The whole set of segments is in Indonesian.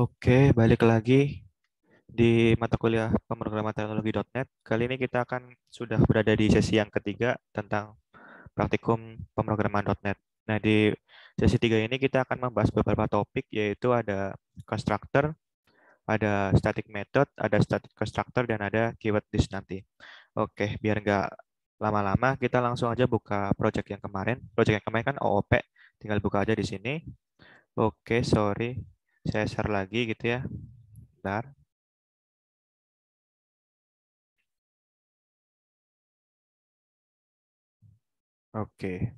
Oke, balik lagi di mata kuliah pemrograman teknologi.net. Kali ini kita akan sudah berada di sesi yang ketiga tentang praktikum pemrograman.net. Nah, di sesi tiga ini kita akan membahas beberapa topik, yaitu ada constructor, ada static method, ada static constructor, dan ada keyword list nanti. Oke, biar nggak lama-lama, kita langsung aja buka project yang kemarin. Project yang kemarin kan OOP, tinggal buka aja di sini. Oke, sorry saya share lagi gitu ya. Bentar. Oke.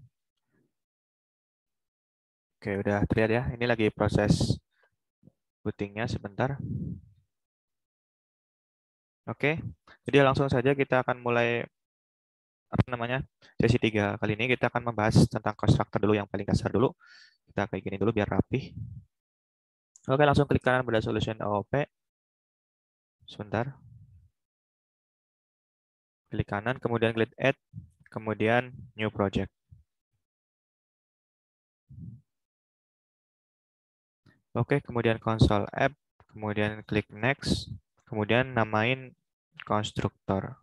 Oke, udah terlihat ya. Ini lagi proses bootingnya sebentar. Oke, jadi langsung saja kita akan mulai apa namanya sesi 3 kali ini kita akan membahas tentang konstruktor dulu yang paling kasar dulu. Kita kayak gini dulu biar rapi. Oke, langsung klik kanan pada solution OOP. Sebentar. Klik kanan, kemudian klik Add, kemudian New Project. Oke, kemudian Console app, kemudian klik next, kemudian namain konstruktor.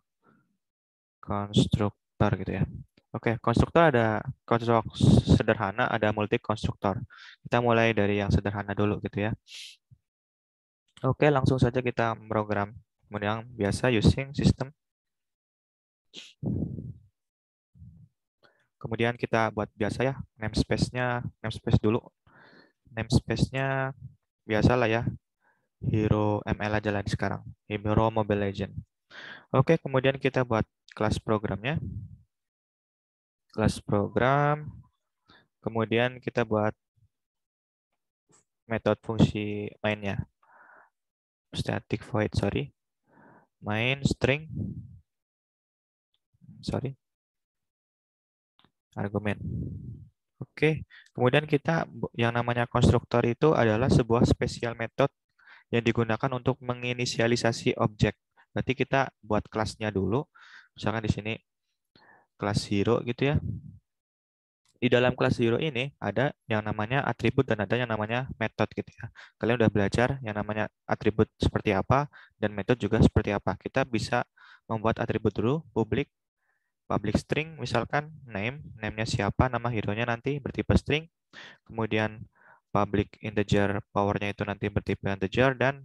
Konstruktor gitu ya. Oke, konstruktor ada konstruktor sederhana, ada multi konstruktor. Kita mulai dari yang sederhana dulu gitu ya. Oke, langsung saja kita program yang biasa using system. Kemudian kita buat biasa ya, namespace-nya, namespace dulu. Namespace-nya biasa lah ya, Hero ML aja lah sekarang, Hero Mobile Legend. Oke, kemudian kita buat kelas programnya kelas program, kemudian kita buat metode fungsi mainnya. Static void, sorry. Main string, sorry, argumen. Oke, kemudian kita yang namanya konstruktor itu adalah sebuah spesial metode yang digunakan untuk menginisialisasi objek. Berarti kita buat kelasnya dulu. Misalkan di sini kelas hero gitu ya. Di dalam kelas hero ini ada yang namanya atribut dan ada yang namanya method gitu ya. Kalian udah belajar yang namanya atribut seperti apa dan method juga seperti apa. Kita bisa membuat atribut dulu public public string misalkan name, name-nya siapa, nama hero-nya nanti bertipe string. Kemudian public integer powernya itu nanti bertipe integer dan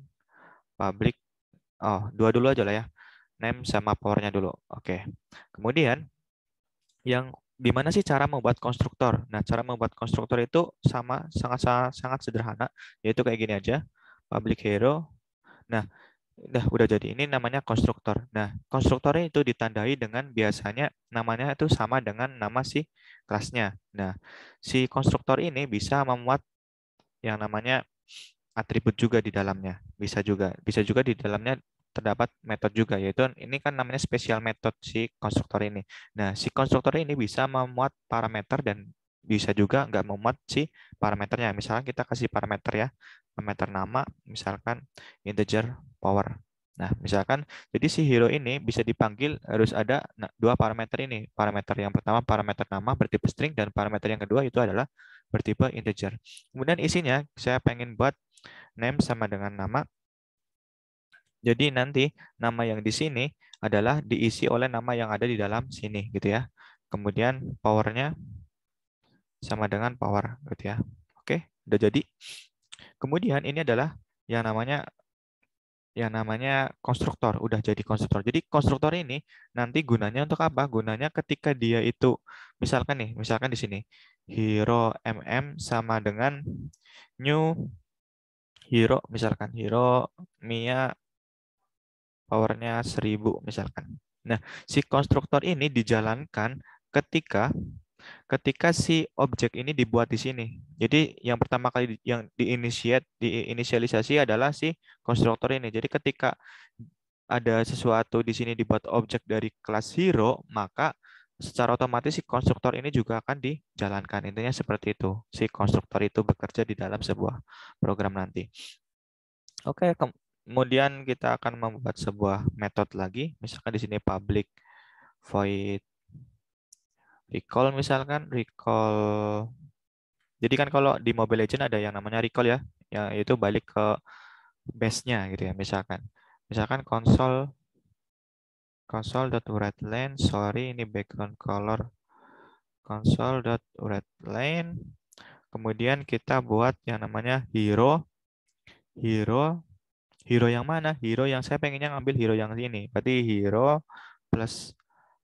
public oh dua dulu aja lah ya name sama powernya dulu oke okay. kemudian yang dimana sih cara membuat konstruktor? Nah, cara membuat konstruktor itu sama sangat sangat, sangat sederhana, yaitu kayak gini aja, public hero. Nah, udah udah jadi ini namanya konstruktor. Nah, konstruktornya itu ditandai dengan biasanya namanya itu sama dengan nama si kelasnya. Nah, si konstruktor ini bisa memuat yang namanya atribut juga di dalamnya. Bisa juga bisa juga di dalamnya terdapat metode juga yaitu ini kan namanya special method si konstruktor ini. Nah, si konstruktor ini bisa memuat parameter dan bisa juga nggak memuat si parameternya. Misalnya kita kasih parameter ya, parameter nama misalkan integer power. Nah, misalkan jadi si hero ini bisa dipanggil harus ada nah, dua parameter ini. Parameter yang pertama parameter nama bertipe string dan parameter yang kedua itu adalah bertipe integer. Kemudian isinya saya pengen buat name sama dengan nama jadi nanti nama yang di sini adalah diisi oleh nama yang ada di dalam sini gitu ya. Kemudian powernya sama dengan power gitu ya. Oke, udah jadi. Kemudian ini adalah yang namanya yang namanya konstruktor, udah jadi konstruktor. Jadi konstruktor ini nanti gunanya untuk apa? Gunanya ketika dia itu misalkan nih, misalkan di sini hero mm sama dengan new hero misalkan hero mia powernya 1000 misalkan. Nah, si konstruktor ini dijalankan ketika ketika si objek ini dibuat di sini. Jadi yang pertama kali yang diinisiat diinisialisasi adalah si konstruktor ini. Jadi ketika ada sesuatu di sini dibuat objek dari kelas hero, maka secara otomatis si konstruktor ini juga akan dijalankan. Intinya seperti itu. Si konstruktor itu bekerja di dalam sebuah program nanti. Oke, Kemudian kita akan membuat sebuah metode lagi, misalkan di sini public void recall misalkan recall. Jadi kan kalau di Mobile Legend ada yang namanya recall ya, yang itu balik ke base-nya gitu ya misalkan. Misalkan console console.writeLane sorry ini background color console.writeLane kemudian kita buat yang namanya hero hero hero yang mana? Hero yang saya pengennya ngambil hero yang ini. Berarti hero plus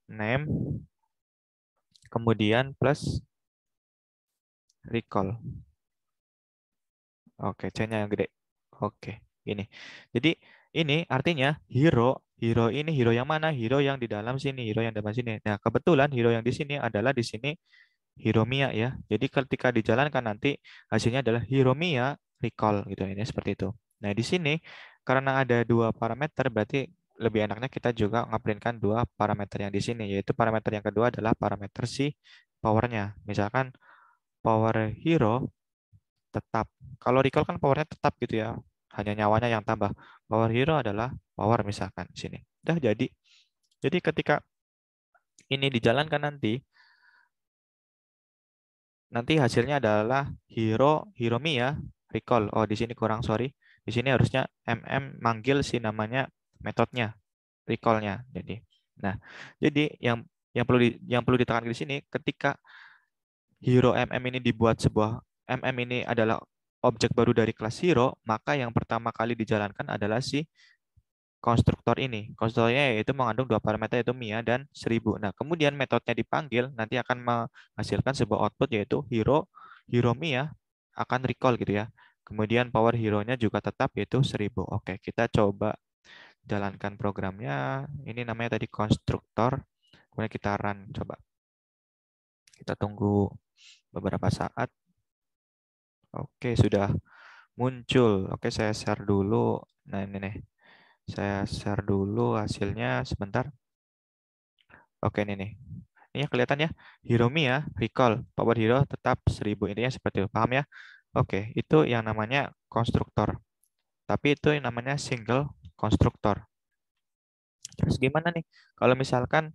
name kemudian plus recall. Oke, C-nya yang gede. Oke, ini. Jadi ini artinya hero hero ini hero yang mana? Hero yang di dalam sini, hero yang di dalam sini. Nah, kebetulan hero yang di sini adalah di sini hero Mia ya. Jadi ketika dijalankan nanti hasilnya adalah hero Mia recall gitu ini seperti itu. Nah, di sini karena ada dua parameter, berarti lebih enaknya kita juga ngaprintkan dua parameter yang di sini, yaitu parameter yang kedua adalah parameter si powernya. Misalkan power hero tetap. Kalau recall kan powernya tetap gitu ya, hanya nyawanya yang tambah. Power hero adalah power misalkan di sini. Udah jadi. Jadi ketika ini dijalankan nanti, nanti hasilnya adalah hero, hero mi ya, recall. Oh, di sini kurang, sorry. Di sini harusnya MM manggil si namanya metodenya, recallnya. Jadi, nah, jadi yang yang perlu di, yang perlu ditekankan di sini ketika hero MM ini dibuat sebuah MM ini adalah objek baru dari kelas hero, maka yang pertama kali dijalankan adalah si konstruktor ini. Konstruktornya yaitu mengandung dua parameter yaitu Mia dan seribu. Nah, kemudian metodenya dipanggil nanti akan menghasilkan sebuah output yaitu hero hero Mia akan recall gitu ya. Kemudian power hero-nya juga tetap yaitu 1000. Oke, kita coba jalankan programnya. Ini namanya tadi konstruktor. Kemudian kita run coba. Kita tunggu beberapa saat. Oke, sudah muncul. Oke, saya share dulu. Nah, ini nih. Saya share dulu hasilnya sebentar. Oke, ini nih. Ini ya kelihatan ya, Hiromi ya, recall, power hero tetap 1000. Intinya seperti itu, paham ya? Oke, itu yang namanya konstruktor. Tapi itu yang namanya single konstruktor. Terus gimana nih? Kalau misalkan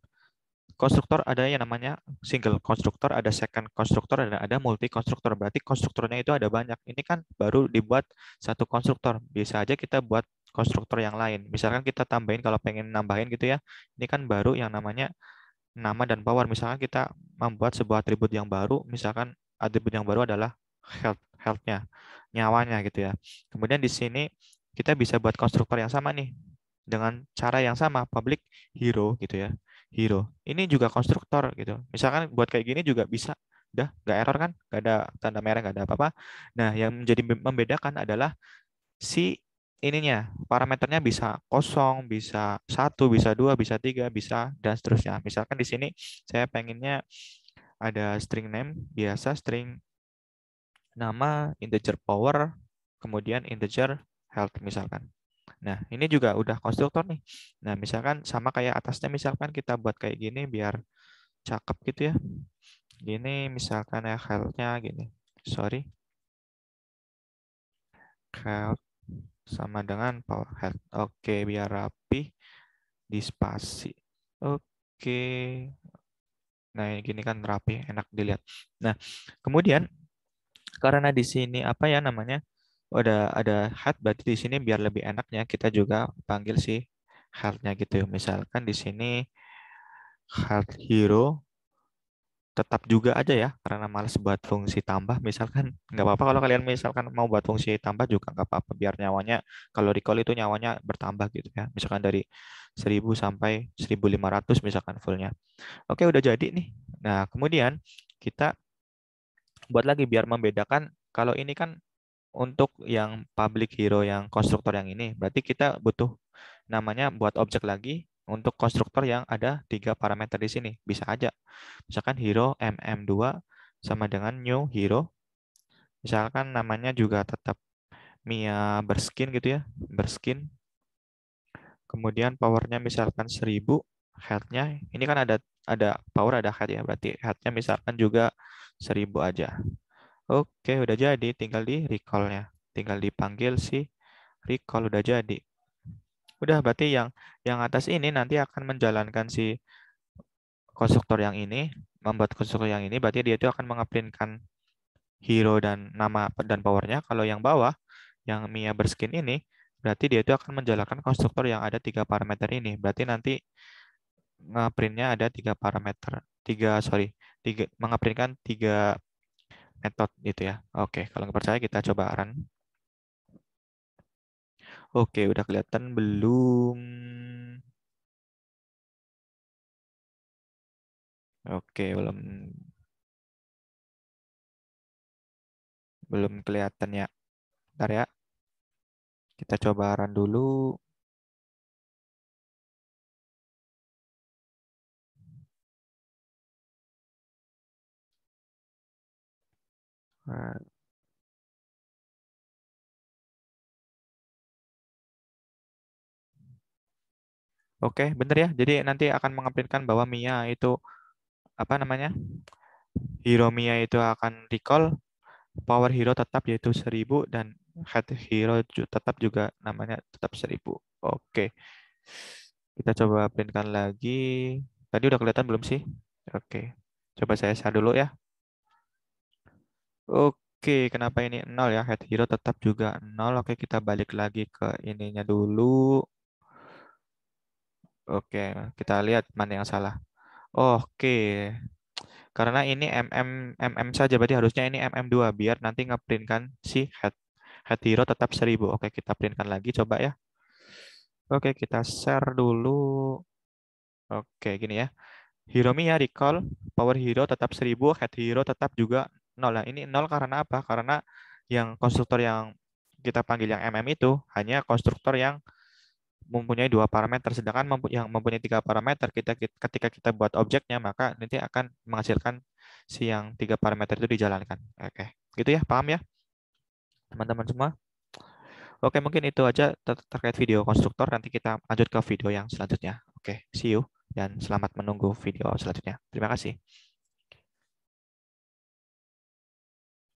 konstruktor ada yang namanya single konstruktor, ada second konstruktor, ada ada multi konstruktor. Berarti konstrukturnya itu ada banyak. Ini kan baru dibuat satu konstruktor. Bisa aja kita buat konstruktor yang lain. Misalkan kita tambahin kalau pengen nambahin gitu ya. Ini kan baru yang namanya nama dan power. Misalkan kita membuat sebuah atribut yang baru, misalkan atribut yang baru adalah health healthnya nyawanya gitu ya. Kemudian di sini kita bisa buat konstruktor yang sama nih dengan cara yang sama public hero gitu ya hero ini juga konstruktor gitu misalkan buat kayak gini juga bisa udah nggak error kan nggak ada tanda merah nggak ada apa-apa nah yang menjadi membedakan adalah si ininya parameternya bisa kosong bisa satu bisa dua bisa tiga bisa dan seterusnya misalkan di sini saya pengennya ada string name biasa string nama integer power, kemudian integer health misalkan. Nah, ini juga udah konstruktor nih. Nah, misalkan sama kayak atasnya misalkan kita buat kayak gini biar cakep gitu ya. Gini misalkan ya health-nya gini. Sorry. Health sama dengan power health. Oke, biar rapi di spasi. Oke. Nah, gini kan rapi, enak dilihat. Nah, kemudian karena di sini apa ya namanya ada ada had berarti di sini biar lebih enaknya kita juga panggil si hadnya gitu misalkan di sini had hero tetap juga aja ya karena males buat fungsi tambah misalkan nggak apa-apa kalau kalian misalkan mau buat fungsi tambah juga nggak apa-apa biar nyawanya kalau recall itu nyawanya bertambah gitu ya misalkan dari 1000 sampai 1500 misalkan fullnya oke udah jadi nih nah kemudian kita buat lagi biar membedakan kalau ini kan untuk yang public hero yang konstruktor yang ini berarti kita butuh namanya buat objek lagi untuk konstruktor yang ada tiga parameter di sini bisa aja misalkan hero mm2 sama dengan new hero misalkan namanya juga tetap Mia berskin gitu ya berskin kemudian powernya misalkan 1000 headnya ini kan ada ada power ada head ya berarti headnya misalkan juga seribu aja oke udah jadi tinggal di recallnya tinggal dipanggil si recall udah jadi udah berarti yang yang atas ini nanti akan menjalankan si konstruktor yang ini membuat konstruktor yang ini berarti dia itu akan mengaplikasikan hero dan nama dan powernya kalau yang bawah yang Mia berskin ini berarti dia itu akan menjalankan konstruktor yang ada tiga parameter ini berarti nanti ngeprintnya ada tiga parameter, tiga sorry, tiga mengeprintkan tiga metode itu ya. Oke, kalau nggak percaya kita coba run. Oke, udah kelihatan belum? Oke, belum belum kelihatan ya. Ntar ya. Kita coba run dulu. Nah. Oke, bener ya. Jadi nanti akan mengupdatekan bahwa Mia itu apa namanya? Hero Mia itu akan recall, power hero tetap yaitu 1000 dan head hero tetap juga namanya tetap 1000. Oke. Kita coba updatekan lagi. Tadi udah kelihatan belum sih? Oke. Coba saya share dulu ya. Oke, kenapa ini nol ya? Head Hero tetap juga nol. Oke, kita balik lagi ke ininya dulu. Oke, kita lihat mana yang salah. Oke. Karena ini MM MM saja berarti harusnya ini MM2 biar nanti ngeprintkan si head head hero tetap seribu. Oke, kita printkan lagi coba ya. Oke, kita share dulu. Oke, gini ya. Hero mia ya, recall, power hero tetap seribu. head hero tetap juga nol. lah ini nol karena apa? Karena yang konstruktor yang kita panggil yang MM itu hanya konstruktor yang mempunyai dua parameter, sedangkan yang mempunyai tiga parameter kita ketika kita buat objeknya maka nanti akan menghasilkan si yang tiga parameter itu dijalankan. Oke, gitu ya, paham ya, teman-teman semua? Oke, mungkin itu aja ter terkait video konstruktor. Nanti kita lanjut ke video yang selanjutnya. Oke, see you dan selamat menunggu video selanjutnya. Terima kasih.